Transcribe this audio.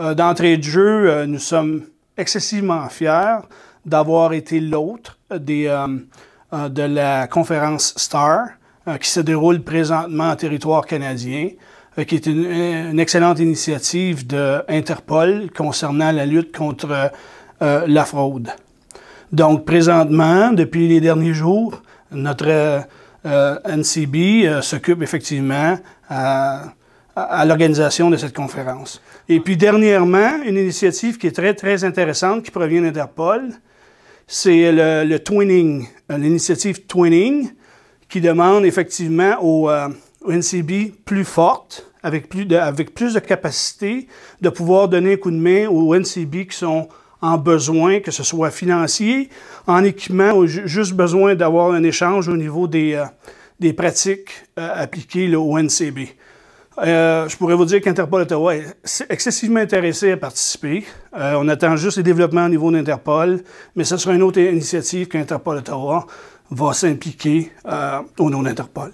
Euh, d'entrée de jeu, euh, nous sommes excessivement fiers d'avoir été l'hôte euh, de la conférence STAR qui se déroule présentement en territoire canadien, qui est une, excellente initiative de Interpol concernant la lutte contre la fraude. Donc présentement, depuis les derniers jours, notre NCB s'occupe effectivement à à l'organisation de cette conférence. Et puis dernièrement, une initiative qui est très, très intéressante, qui provient d'Interpol, c'est le, twinning, euh, l'initiative twinning, qui demande effectivement aux euh, NCB plus fortes, avec plus, de, avec plus de capacité, de pouvoir donner un coup de main aux NCB qui sont en besoin, que ce soit financier, en équipement, ou juste besoin d'avoir un échange au niveau des, euh, des pratiques appliquées aux NCB. Euh, je pourrais vous dire qu'Interpol Ottawa est excessivement intéressé à participer. Euh, on attend juste les développements au niveau d'Interpol, mais ce sera une autre initiative qu'Interpol Ottawa va s'impliquer euh, au nom d'Interpol.